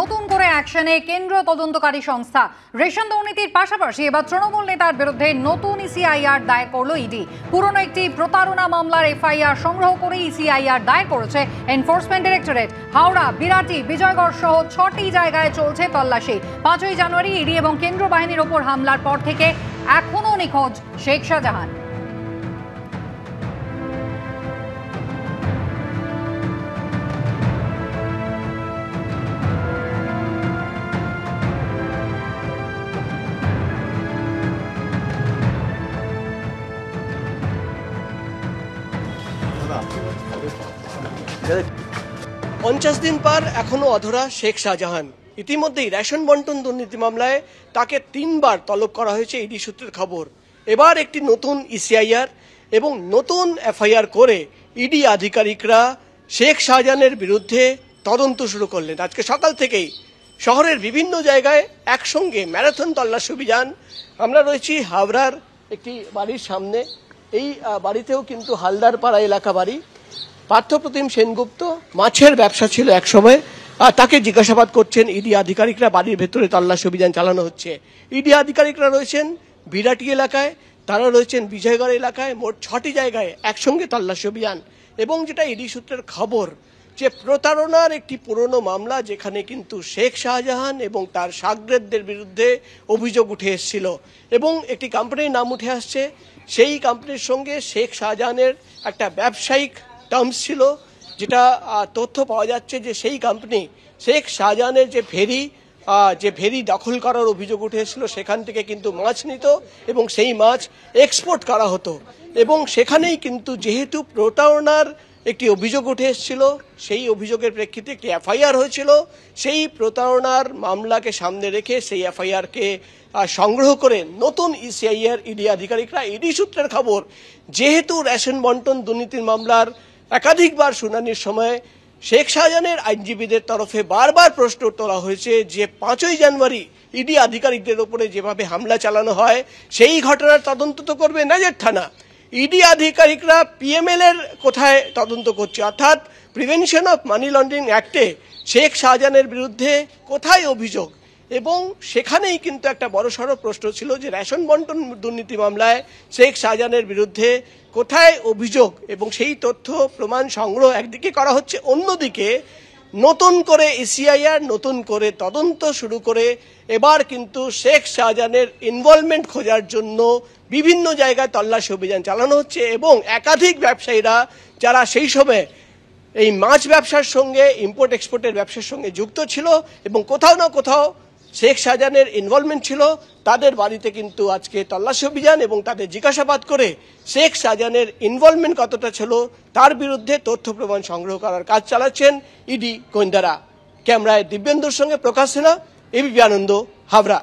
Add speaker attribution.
Speaker 1: নতুন করে অ্যাকশনে কেন্দ্র তদন্তকারী সংস্থা রেশন দুর্নীতির পাশাপাশি এবার তৃণমূল নেতার বিরুদ্ধে নতুন ইসিআইআর e দায়ের করল ইডি e পুরনো একটি প্রতারণা মামলার এফআইআর সংগ্রহ করে ইসিআইআর e দায়ের করেছে এনফোর্সমেন্ট ডিরেক্টরেট হাওড়া বিরাটি বিজয়গড় সহ ছটি জায়গায় চলছে তল্লাশি পাঁচই জানুয়ারি ইডি এবং কেন্দ্র বাহিনীর ওপর হামলার পর থেকে এখনও নিখোঁজ শেখ শাহজাহান
Speaker 2: পঞ্চাশ দিন পার এখনো অধরা শেখ শাহজাহান ইতিমধ্যেই রেশন বন্টন দুর্নীতি মামলায় তাকে তিনবার তলব করা হয়েছে ইডি সূত্রের খবর এবার একটি নতুন ইসিআইআর e এবং নতুন এফআইআর করে ইডি আধিকারিকরা শেখ শাহজাহানের বিরুদ্ধে তদন্ত শুরু করলেন আজকে সকাল থেকেই শহরের বিভিন্ন জায়গায় একসঙ্গে ম্যারাথন তল্লাশি অভিযান আমরা রয়েছি হাওড়ার একটি বাড়ির সামনে এই বাড়িতেও কিন্তু হালদারপাড়া এলাকা বাড়ি পার্থপ্রতিম সেনগুপ্ত মাছের ব্যবসা ছিল সময় আর তাকে জিজ্ঞাসাবাদ করছেন ইডি আধিকারিকরা বাড়ির ভেতরে তল্লাশি অভিযান চালানো হচ্ছে ইডি আধিকারিকরা রয়েছেন বিরাটি এলাকায় তারা রয়েছেন বিজয়গড় এলাকায় মোট ছটি জায়গায় একসঙ্গে তল্লাশি অভিযান এবং যেটা ইডি সূত্রের খবর যে প্রতারণার একটি পুরনো মামলা যেখানে কিন্তু শেখ শাহজাহান এবং তার সাগ্রেদদের বিরুদ্ধে অভিযোগ উঠে এসেছিল এবং একটি কোম্পানির নাম উঠে আসছে সেই কোম্পানির সঙ্গে শেখ শাহজাহানের একটা ব্যবসায়িক টার্মস ছিল যেটা তথ্য পাওয়া যাচ্ছে যে সেই কোম্পানি শেখ শাহজাহানের যে ফেরি যে ভেরি দখল করার অভিযোগ উঠে এসেছিল সেখান থেকে কিন্তু মাছ নিত এবং সেই মাছ এক্সপোর্ট করা হতো এবং সেখানেই কিন্তু যেহেতু প্রতারণার একটি অভিযোগ উঠে এসেছিল সেই অভিযোগের প্রেক্ষিতে একটি এফআইআর হয়েছিল সেই প্রতারণার মামলাকে সামনে রেখে সেই এফআইআরকে সংগ্রহ করে নতুন ইসিআইয়ের e ইডি e আধিকারিকরা ইডি e সূত্রের খবর যেহেতু রেশন বন্টন দুর্নীতির মামলার একাধিকবার শুনানির সময় শেখ শাহজাহানের আইনজীবীদের তরফে বারবার প্রশ্ন তোলা হয়েছে যে পাঁচই জানুয়ারি ইডি আধিকারিকদের ওপরে যেভাবে হামলা চালানো হয় সেই ঘটনার তদন্ত তো করবে নাজের থানা ইডি আধিকারিকরা পিএমএল এর কোথায় তদন্ত করছে অর্থাৎ প্রিভেনশন অফ মানি লন্ডারিং অ্যাক্টে শেখ শাহজাহানের বিরুদ্ধে কোথায় অভিযোগ এবং সেখানেই কিন্তু একটা বড়সড় প্রশ্ন ছিল যে রেশন বন্টন দুর্নীতি মামলায় শেখ শাহজাহানের বিরুদ্ধে কোথায় অভিযোগ এবং সেই তথ্য প্রমাণ সংগ্রহ একদিকে করা হচ্ছে অন্যদিকে নতুন করে ইসিআইআর e নতুন করে তদন্ত শুরু করে এবার কিন্তু শেখ শাহজাহানের ইনভলভমেন্ট খোঁজার জন্য বিভিন্ন জায়গায় তল্লাশি অভিযান চালানো হচ্ছে এবং একাধিক ব্যবসায়ীরা যারা সেই সময় এই মাছ ব্যবসার সঙ্গে ইম্পোর্ট এক্সপোর্টের ব্যবসার সঙ্গে যুক্ত ছিল এবং কোথাও না কোথাও শেখ শাহজাহানের ইনভলভমেন্ট ছিল তাদের বাড়িতে কিন্তু আজকে তল্লাশি অভিযান এবং তাদের জিজ্ঞাসাবাদ করে শেখ শাহজাহানের ইনভলভমেন্ট কতটা ছিল তার বিরুদ্ধে তথ্য প্রমাণ সংগ্রহ করার কাজ চালাচ্ছেন ইডি গোয়েন্দারা ক্যামেরায় দিব্যেন্দুর সঙ্গে প্রকাশ সিনহা এবিপি আনন্দ হাবড়া